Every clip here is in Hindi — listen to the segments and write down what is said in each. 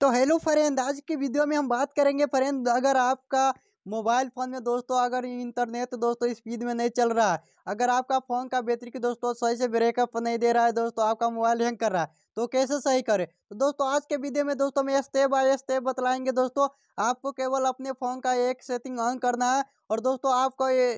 तो हेलो फरेंद आज की वीडियो में हम बात करेंगे फरेंद अगर आपका मोबाइल फ़ोन में दोस्तों अगर इंटरनेट दोस्तों स्पीड में नहीं चल रहा है अगर आपका फ़ोन का बैटरी की दोस्तों सही से ब्रेकअप नहीं दे रहा है दोस्तों आपका मोबाइल हैंग कर रहा है तो कैसे सही करें तो दोस्तों आज के वीडियो में दोस्तों हम स्टेप बाय स्टेप बतलाएंगे दोस्तों आपको केवल अपने फ़ोन का एक सेटिंग ऑन करना है और दोस्तों आपको ये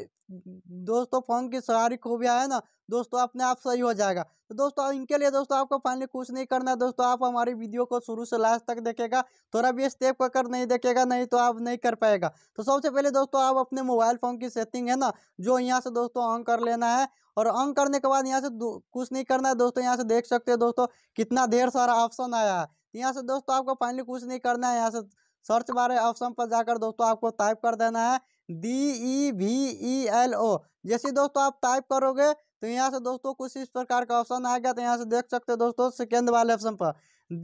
दोस्तों फ़ोन की सारी खूबियाँ है ना दोस्तों अपने आप सही हो जाएगा तो दोस्तों इनके लिए दोस्तों आपको फाइनली कुछ नहीं करना है दोस्तों आप हमारी वीडियो को शुरू से लास्ट तक देखेगा थोड़ा भी स्टेप का कर नहीं देखेगा नहीं तो आप नहीं कर पाएगा तो सबसे पहले दोस्तों आप अपने मोबाइल फ़ोन की सेटिंग है ना जो यहाँ से दोस्तों ऑन कर लेना है और ऑन करने के बाद यहाँ से कुछ नहीं करना है दोस्तों यहाँ से देख सकते हो दोस्तों कितना ढेर सारा ऑप्शन आया है तो यहाँ से दोस्तों आपको फाइनली कुछ नहीं करना है यहाँ से सर्च बारे ऑप्शन पर जाकर दोस्तों आपको टाइप कर देना है D E V E L O जैसे दोस्तों आप टाइप करोगे तो यहाँ से दोस्तों कुछ इस प्रकार का ऑप्शन आएगा तो यहाँ से देख सकते हो दोस्तों सेकेंड वाले ऑप्शन पर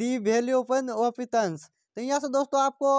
दी वैल्यू ओपन ओपिटन्स तो यहाँ से दोस्तों आपको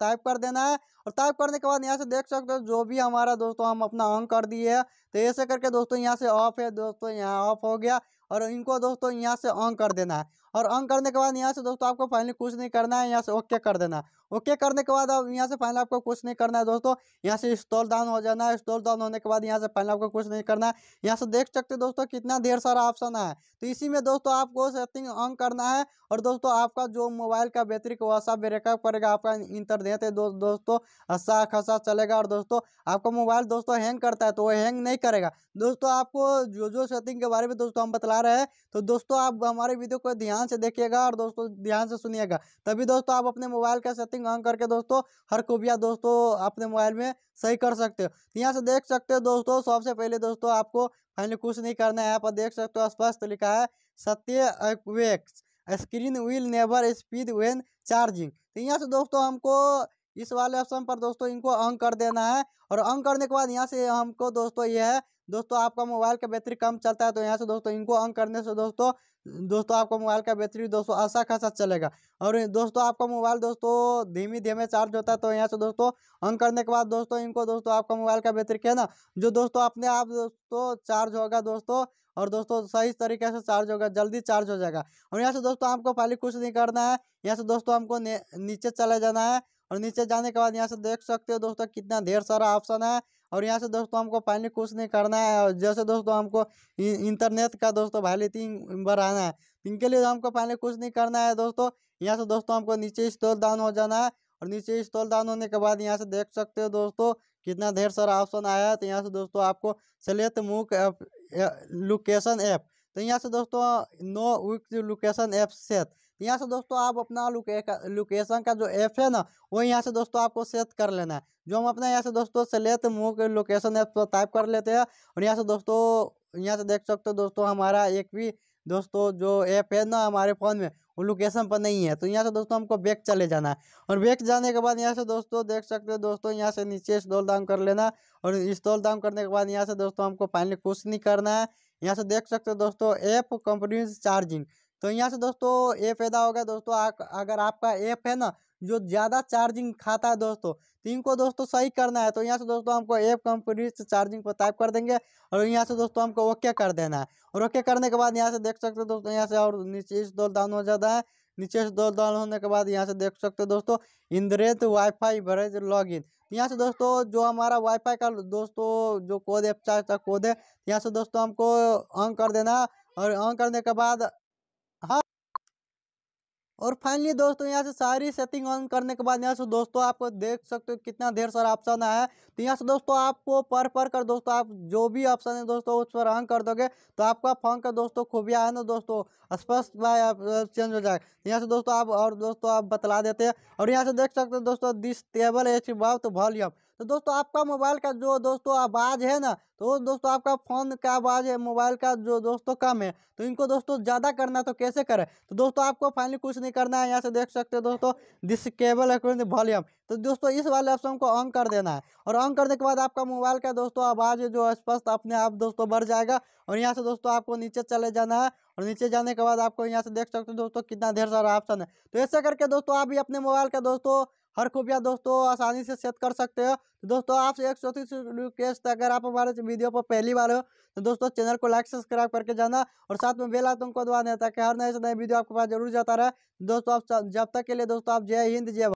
टाइप कर देना है और टाइप करने के बाद यहाँ से देख सकते हो जो भी हमारा दोस्तों हम अपना ऑन कर दिए है तो ऐसे करके दोस्तों यहाँ से ऑफ है दोस्तों यहाँ ऑफ हो गया और इनको दोस्तों यहाँ से ऑन कर देना है और ऑन करने के बाद यहाँ से दोस्तों आपको फाइनली कुछ नहीं करना है यहाँ से ओके कर देना है ओके करने के बाद अब यहाँ से फाइनल आपको कुछ नहीं करना है दोस्तों यहाँ से स्टॉल डाउन हो जाना है स्टॉल डाउन होने के बाद यहाँ से फाइनल आपको कुछ नहीं करना है यहाँ से देख सकते दोस्तों कितना ढेर सारा ऑप्शन है तो इसी में दोस्तों आपको सेटिंग ऑन करना है और दोस्तों आपका जो मोबाइल का बैटरी का वैसा ब्रेकअप करेगा आपका इंटरनेट है दोस्तों अच्छा खासा चलेगा और दोस्तों आपका मोबाइल दोस्तों हैंग करता है तो वो हैंग नहीं करेगा दोस्तों आपको जो जो सेटिंग के बारे में दोस्तों हम बता रहा है तो दोस्तों आप हमारे वीडियो को ध्यान से देखिएगा और दोस्तों ध्यान से सुनिएगा तभी दोस्तों आप अपने मोबाइल का सेटिंग ऑन करके दोस्तों हर खूबिया दोस्तों अपने मोबाइल में सही कर सकते हो तो यहाँ से देख सकते हो दोस्तों सबसे पहले दोस्तों आपको फाइनली कुछ नहीं करना है पर देख सकते हो स्पष्ट लिखा है सत्य screen will never speed when charging तो यहाँ से दोस्तों हमको इस वाले ऑप्शन पर दोस्तों इनको ऑन कर देना है और ऑन करने के बाद यहाँ से हमको दोस्तों ये है दोस्तों आपका मोबाइल का बैटरी कम चलता है तो यहाँ से दोस्तों इनको ऑन करने से दोस्तों दोस्तों आपका मोबाइल का बैटरी दोस्तों अच्छा खासा चलेगा और दोस्तों आपका मोबाइल दोस्तों धीमे धीमे चार्ज होता है तो यहाँ से दोस्तों ऑन करने के बाद दोस्तों इनको दोस्तों आपका मोबाइल का बैटरी कहना ना जो दोस्तों अपने आप दोस्तों चार्ज होगा दोस्तों और दोस्तों सही तरीके से चार्ज होगा जल्दी चार्ज हो जाएगा और यहाँ से दोस्तों आपको पहले कुछ नहीं करना है यहाँ से दोस्तों हमको नीचे चले जाना है और नीचे जाने के बाद यहाँ से देख सकते हो दोस्तों कितना ढेर सारा ऑप्शन है और यहाँ से दोस्तों हमको पहले कुछ नहीं करना है और जैसे दोस्तों हमको इंटरनेट का दोस्तों वैलिटी बढ़ाना है तो इनके लिए हमको पहले कुछ नहीं करना है दोस्तों यहाँ से दोस्तों हमको नीचे स्टॉल डाउन हो जाना है और नीचे स्टॉल डाउन होने के बाद यहाँ से देख सकते हो दोस्तों कितना ढेर सारा ऑप्शन आया है तो यहाँ से दोस्तों आपको सेलेक्ट मूक लोकेशन ऐप तो यहाँ से दोस्तों no wake location app set यहाँ से दोस्तों आप अपना लोकेशन का जो ऐप है ना वो यहाँ से दोस्तों आपको सेट कर लेना है जो हम अपना यहाँ से दोस्तों सेलेक्ट के लोकेशन ऐप पर टाइप कर लेते हैं और यहाँ से दोस्तों यहाँ से देख सकते हो दोस्तों हमारा एक भी दोस्तों जो ऐप है ना हमारे फ़ोन में वो लोकेशन पर नहीं है तो यहाँ से दोस्तों हमको बैक चले जाना है और बैक जाने के बाद यहाँ से दोस्तों देख सकते हो दोस्तों यहाँ से नीचे स्टॉल डाउन कर लेना और स्टॉल डाउन करने के बाद यहाँ से दोस्तों हमको फाइनली कुछ नहीं करना है यहाँ से देख सकते हो दोस्तों ऐप कंपनी चार्जिंग तो यहाँ से दोस्तों ये पैदा होगा दोस्तों अगर आपका ऐप है ना जो ज़्यादा चार्जिंग खाता है दोस्तों तो इनको दोस्तों सही करना है तो यहाँ से दोस्तों हमको ऐप कंपनी से चार्जिंग पर टाइप कर देंगे और यहाँ से दोस्तों हमको ओके कर देना है और ओके करने के बाद यहाँ से देख सकते हो दोस्तों यहाँ से और नीचे इस दौर डाउन हो जाता है नीचे से दौर डाउन होने के बाद यहाँ से देख सकते हो दोस्तों इंद्रेत वाईफाई भरेज लॉग इन तो यहाँ से दोस्तों जो हमारा वाईफाई का दोस्तों जो कोड एप का कोड है तो यहाँ से दोस्तों हमको ऑन कर देना और ऑन करने के बाद और फाइनली दोस्तों यहाँ से सारी सेटिंग ऑन करने के बाद यहाँ से दोस्तों आपको देख सकते हो कितना ढेर सारा ऑप्शन आया है तो यहाँ से दोस्तों आपको पर पर कर दोस्तों आप जो भी ऑप्शन है दोस्तों उस पर ऑन कर दोगे तो आपका फोन का दोस्तों खूबिया है ना दोस्तों स्पष्ट चेंज हो जाए तो यहाँ से दोस्तों आप और दोस्तों आप बतला देते हैं और यहाँ से देख सकते हो दोस्तों दिस टेबल एच बाव तो वॉल्यूम तो दोस्तों आपका मोबाइल का जो दोस्तों आवाज़ है ना तो दोस्तों आपका फ़ोन का आवाज़ है मोबाइल का जो दोस्तों कम है तो इनको दोस्तों ज़्यादा करना तो कैसे करें तो दोस्तों आपको फाइनली कुछ नहीं करना है यहाँ से देख सकते हो दोस्तों केबल अकॉर्डिंग वॉल्यूम तो दोस्तों इस वाले ऑप्शन को ऑन कर देना है और ऑन करने के बाद आपका मोबाइल का दोस्तों आवाज़ जो स्पष्ट अपने आप दोस्तों बढ़ जाएगा और यहाँ से दोस्तों आपको नीचे चले जाना है और नीचे जाने के बाद आपको यहाँ से देख सकते हो दोस्तों कितना ढेर सारा ऑप्शन है तो ऐसे करके दोस्तों आप भी अपने मोबाइल का दोस्तों हर खुफिया दोस्तों आसानी से सेट कर सकते हो तो दोस्तों आपसे एक चौथी रिक्वेस्ट अगर आप हमारे वीडियो पर पहली बार हो तो दोस्तों चैनल को लाइक सब्सक्राइब करके जाना और साथ में बेल आइकन को दबाना ताकि हर नए से नए वीडियो आपके पास जरूर जाता रहे दोस्तों आप जब तक के लिए दोस्तों आप जय हिंद जय